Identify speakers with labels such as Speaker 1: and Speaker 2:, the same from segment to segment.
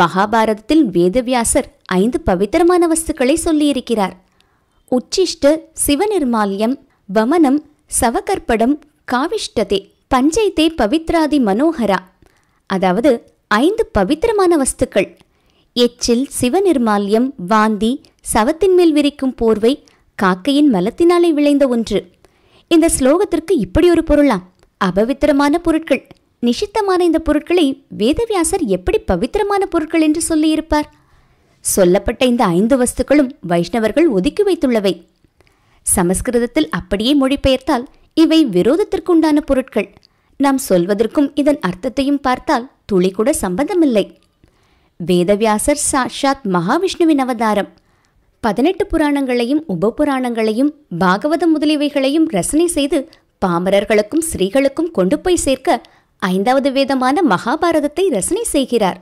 Speaker 1: மகாபாரதத்தில் வேதவியாசர் ஐந்து பவித்திரமான வஸ்துக்களை சொல்லியிருக்கிறார் உச்சிஷ்ட சிவநிர்மால்யம் வமனம் சவகற்படம் காவிஷ்டதே பஞ்சைத்தே பவித்ராதி மனோகரா அதாவது ஐந்து பவித்திரமான வஸ்துக்கள் எச்சில் சிவநிர்மால்யம் வாந்தி சவத்தின் மேல் விரிக்கும் போர்வை காக்கையின் மலத்தினாலே விளைந்த ஒன்று இந்த ஸ்லோகத்திற்கு இப்படி ஒரு பொருளாம் அபவித்திரமான பொருட்கள் நிஷித்தமான இந்த பொருட்களை வேதவியாசர் எப்படி பவித்திரமான பொருட்கள் என்று சொல்லியிருப்பார் சொல்லப்பட்ட இந்த ஐந்து வஸ்துக்களும் வைஷ்ணவர்கள் ஒதுக்கி வைத்துள்ளவை சமஸ்கிருதத்தில் அப்படியே மொழிபெயர்த்தால் இவை விரோதத்திற்குண்டான பொருட்கள் நாம் சொல்வதற்கும் இதன் அர்த்தத்தையும் பார்த்தால் துளி கூட சம்பந்தமில்லை வேதவியாசர் சாஷாத் மகாவிஷ்ணுவின் அவதாரம் பதினெட்டு புராணங்களையும் உபபுராணங்களையும் பாகவதம் முதலியவைகளையும் ரசனை செய்து பாமரர்களுக்கும் ஸ்ரீகளுக்கும் கொண்டு போய் சேர்க்க ஐந்தாவது வேதமான மகாபாரதத்தை ரசனை செய்கிறார்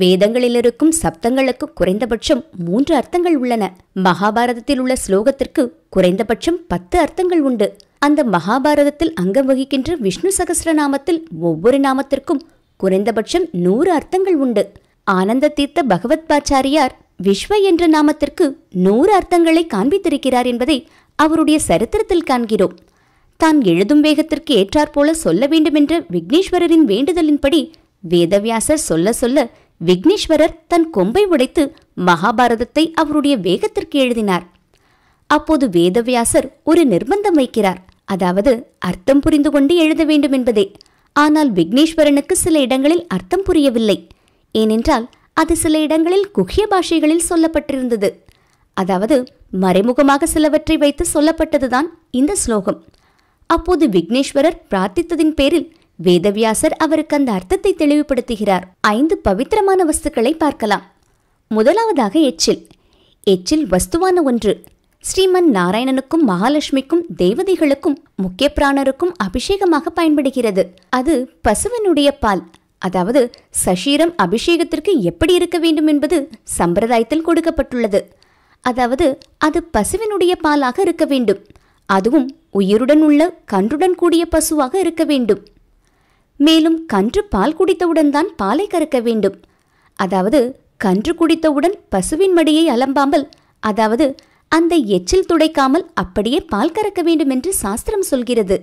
Speaker 1: வேதங்களில் இருக்கும் சப்தங்களுக்கு குறைந்தபட்சம் மூன்று அர்த்தங்கள் உள்ளன மகாபாரதத்தில் உள்ள ஸ்லோகத்திற்கு குறைந்தபட்சம் பத்து அர்த்தங்கள் உண்டு அந்த மகாபாரதத்தில் அங்கம் வகிக்கின்ற விஷ்ணு சகசிரநாமத்தில் ஒவ்வொரு நாமத்திற்கும் குறைந்தபட்சம் நூறு அர்த்தங்கள் உண்டு ஆனந்த தீர்த்த பகவத் பாச்சாரியார் விஸ்வ என்ற நாமத்திற்கு நூறு அர்த்தங்களை காண்பித்திருக்கிறார் என்பதை அவருடைய சரித்திரத்தில் காண்கிறோம் தான் எழுதும் வேகத்திற்கு ஏற்றாற்போல சொல்ல வேண்டுமென்ற விக்னேஸ்வரரின் வேண்டுதலின்படி வேதவியாசர் சொல்ல சொல்ல விக்னேஸ்வரர் தன் கொம்பை உடைத்து மகாபாரதத்தை அவருடைய வேகத்திற்கு எழுதினார் அப்போது வேதவியாசர் ஒரு நிர்பந்தம் வைக்கிறார் அதாவது அர்த்தம் புரிந்து கொண்டு எழுத வேண்டும் என்பதே ஆனால் விக்னேஸ்வரனுக்கு சில இடங்களில் அர்த்தம் புரியவில்லை ஏனென்றால் அது சில இடங்களில் குகிய பாஷைகளில் சொல்லப்பட்டிருந்தது அதாவது மறைமுகமாக சிலவற்றை வைத்து சொல்லப்பட்டதுதான் இந்த ஸ்லோகம் அப்போது விக்னேஸ்வரர் பிரார்த்தித்ததின் பேரில் வேதவியாசர் அவருக்கு அந்த அர்த்தத்தை தெளிவுபடுத்துகிறார் ஐந்து பவித்திரமான வஸ்துக்களை பார்க்கலாம் முதலாவதாக எச்சில் எச்சில் வஸ்துவான ஒன்று ஸ்ரீமன் நாராயணனுக்கும் மகாலட்சுமிக்கும் தேவதைகளுக்கும் முக்கிய பிராணருக்கும் அபிஷேகமாக பயன்படுகிறது அது பசுவனுடைய பால் அதாவது சஷீரம் அபிஷேகத்திற்கு எப்படி இருக்க வேண்டும் என்பது சம்பிரதாயத்தில் கொடுக்கப்பட்டுள்ளது அதாவது அது பசுவினுடைய பாலாக இருக்க வேண்டும் அதுவும் உயிருடன் உள்ள கன்றுடன் கூடிய பசுவாக இருக்க வேண்டும் மேலும் கன்று பால் குடித்தவுடன் தான் பாலை கறக்க வேண்டும் அதாவது கன்று குடித்தவுடன் பசுவின் மடியை அலம்பாமல் அதாவது அந்த எச்சில் துடைக்காமல் அப்படியே பால் கறக்க வேண்டும் என்று சாஸ்திரம் சொல்கிறது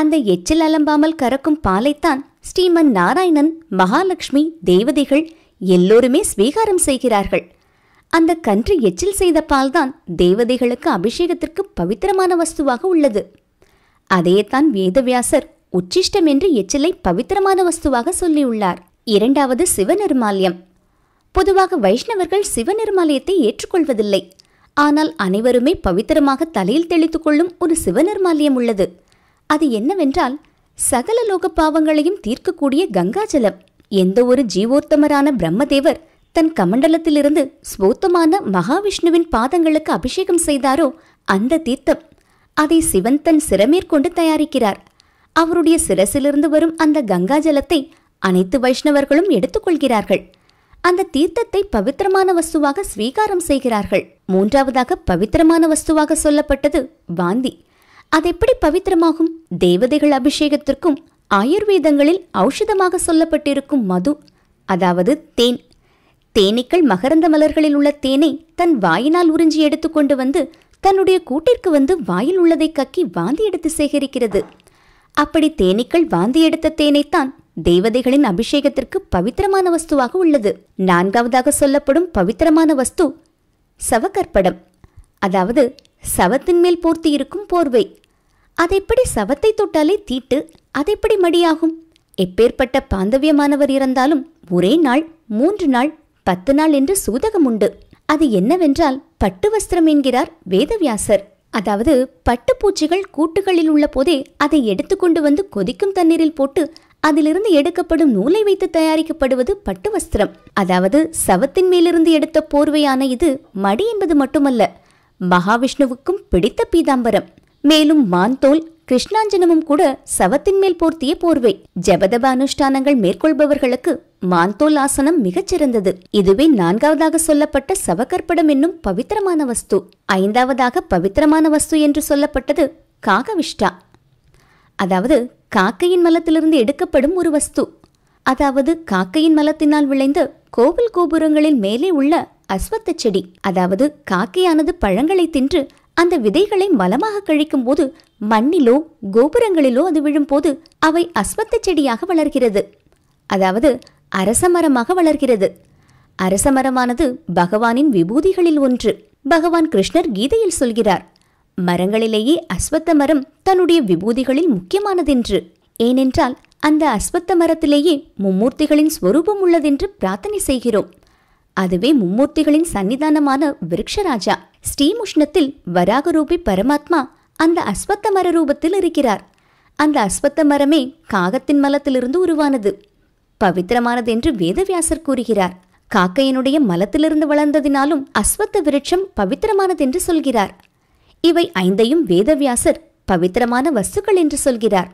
Speaker 1: அந்த எச்சில் அலம்பாமல் கறக்கும் பாலைத்தான் ஸ்ரீமன் நாராயணன் மகாலட்சுமி தேவதைகள் எல்லோருமே ஸ்வீகாரம் செய்கிறார்கள் அந்த கன்று எச்சில் செய்த பால்தான் தேவதைகளுக்கு அபிஷேகத்திற்கு பவித்திரமான வஸ்துவாக உள்ளது அதையேத்தான் வேதவியாசர் உச்சிஷ்டம் என்று எச்சிலை பவித்திரமான வஸ்துவாக சொல்லியுள்ளார் இரண்டாவது சிவநிர்மால்யம் பொதுவாக வைஷ்ணவர்கள் சிவநிர்மாலயத்தை ஏற்றுக்கொள்வதில்லை ஆனால் அனைவருமே பவித்திரமாக தலையில் தெளித்துக் கொள்ளும் ஒரு சிவநிர்மாலயம் உள்ளது அது என்னவென்றால் சகல லோக பாவங்களையும் தீர்க்கக்கூடிய கங்காஜலம் எந்த ஒரு ஜீவோத்தமரான பிரம்மதேவர் தன் கமண்டலத்திலிருந்து ஸ்பூத்தமான மகாவிஷ்ணுவின் பாதங்களுக்கு அபிஷேகம் செய்தாரோ அந்த தீர்த்தம் அதை சிவன் தன் சிறமேற்கொண்டு தயாரிக்கிறார் அவருடைய சிரசிலிருந்து வரும் அந்த கங்கா ஜலத்தை அனைத்து வைஷ்ணவர்களும் எடுத்துக்கொள்கிறார்கள் அந்த தீர்த்தத்தை பவித்திரமான வஸ்துவாக ஸ்வீகாரம் செய்கிறார்கள் மூன்றாவதாக பவித்திரமான வஸ்துவாக சொல்லப்பட்டது வாந்தி அது எப்படி பவித்திரமாகும் தேவதைகள் அபிஷேகத்திற்கும் ஆயுர்வேதங்களில் ஔஷதமாக சொல்லப்பட்டிருக்கும் மது அதாவது தேன் தேனீக்கள் மகரந்த மலர்களில் உள்ள தேனை தன் வாயினால் உறிஞ்சி எடுத்துக்கொண்டு வந்து தன்னுடைய கூட்டிற்கு வந்து வாயில் உள்ளதை கக்கி வாந்தி எடுத்து சேகரிக்கிறது அப்படி தேனீக்கள் வாந்தி எடுத்த தேனைத்தான் தேவதைகளின் அபிஷேகத்திற்கு பவித்திரமான வஸ்துவாக உள்ளது நான்காவதாக சொல்லப்படும் பவித்திரமான வஸ்து சவக்கற்படம் அதாவது சவத்தின் மேல் போர்த்தி இருக்கும் போர்வை அதைப்படி சவத்தை தொட்டாலே தீட்டு அதைப்படி மடியாகும் எப்பேற்பட்ட பாந்தவியமானவர் இறந்தாலும் ஒரே நாள் மூன்று நாள் பத்து நாள் என்று சூதகம் உண்டு அது என்னவென்றால் பட்டு வஸ்திரம் என்கிறார் வேதவியாசர் அதாவது பட்டுப்பூச்சிகள் கூட்டுகளில் உள்ள போதே அதை எடுத்துக்கொண்டு வந்து கொதிக்கும் தண்ணீரில் போட்டு அதிலிருந்து எடுக்கப்படும் நூலை வைத்து தயாரிக்கப்படுவது பட்டு வஸ்திரம் அதாவது சவத்தின் மேலிருந்து எடுத்த போர்வையான இது மடி என்பது மட்டுமல்ல மகாவிஷ்ணுவுக்கும் பிடித்த பீதாம்பரம் மேலும் தோல் கிருஷ்ணாஞ்சனமும் கூட சவத்தின் மேல் போர்த்திய போர்வை ஜபதப அனுஷ்டானங்கள் மேற்கொள்பவர்களுக்கு மான்தோல் ஆசனம் மிகச்சிறந்தது இதுவே நான்காவதாக சொல்லப்பட்ட சவக்கற்படம் என்னும் பவித்திரமான வஸ்து ஐந்தாவதாக பவித்திரமான வஸ்து என்று சொல்லப்பட்டது காகவிஷ்டா அதாவது காக்கையின் மலத்திலிருந்து எடுக்கப்படும் ஒரு வஸ்து அதாவது காக்கையின் மலத்தினால் விளைந்த கோவில் கோபுரங்களின் மேலே உள்ள அஸ்வத்த செடி அதாவது காக்கையானது பழங்களை தின்று அந்த விதைகளை மலமாக கழிக்கும் போது மண்ணிலோ கோபுரங்களிலோ அது விழும்போது அவை அஸ்மத்த செடியாக வளர்கிறது அதாவது அரசமரமாக வளர்கிறது அரசமரமானது பகவானின் விபூதிகளில் ஒன்று பகவான் கிருஷ்ணர் கீதையில் சொல்கிறார் மரங்களிலேயே அஸ்வத்த மரம் தன்னுடைய விபூதிகளில் முக்கியமானதென்று ஏனென்றால் அந்த அஸ்வத்த மரத்திலேயே மும்மூர்த்திகளின் ஸ்வரூபம் உள்ளதென்று பிரார்த்தனை செய்கிறோம் அதுவே மும்மூர்த்திகளின் சன்னிதானமான விருக்ஷராஜா ஸ்ரீமுஷ்ணத்தில் வராக ரூபி பரமாத்மா அந்த அஸ்வத்த மர ரூபத்தில் இருக்கிறார் அந்த அஸ்வத்த மரமே காகத்தின் மலத்திலிருந்து உருவானது பவித்திரமானது என்று வேதவியாசர் கூறுகிறார் காக்கையினுடைய மலத்திலிருந்து வளர்ந்ததினாலும் அஸ்வத்த விருட்சம் பவித்திரமானது என்று சொல்கிறார் இவை ஐந்தையும் வேதவியாசர் பவித்திரமான வஸ்துக்கள் என்று சொல்கிறார்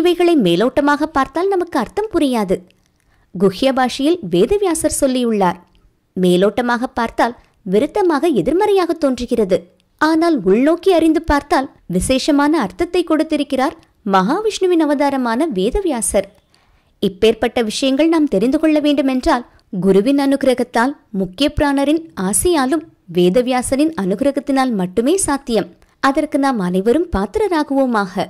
Speaker 1: இவைகளை மேலோட்டமாக பார்த்தால் நமக்கு அர்த்தம் புரியாது குஹ்ய பாஷையில் வேதவியாசர் சொல்லியுள்ளார் மேலோட்டமாக பார்த்தால் விருத்தமாக எதிர்மறையாக தோன்றுகிறது ஆனால் உள்நோக்கி அறிந்து பார்த்தால் விசேஷமான அர்த்தத்தை கொடுத்திருக்கிறார் மகாவிஷ்ணுவின் அவதாரமான வேதவியாசர் இப்பேற்பட்ட விஷயங்கள் நாம் தெரிந்து கொள்ள வேண்டுமென்றால் குருவின் அனுகிரகத்தால் முக்கிய பிராணரின் ஆசையாலும் வேதவியாசரின் அனுகிரகத்தினால் மட்டுமே சாத்தியம் அதற்கு நாம் அனைவரும் பாத்திரராகுவோமாக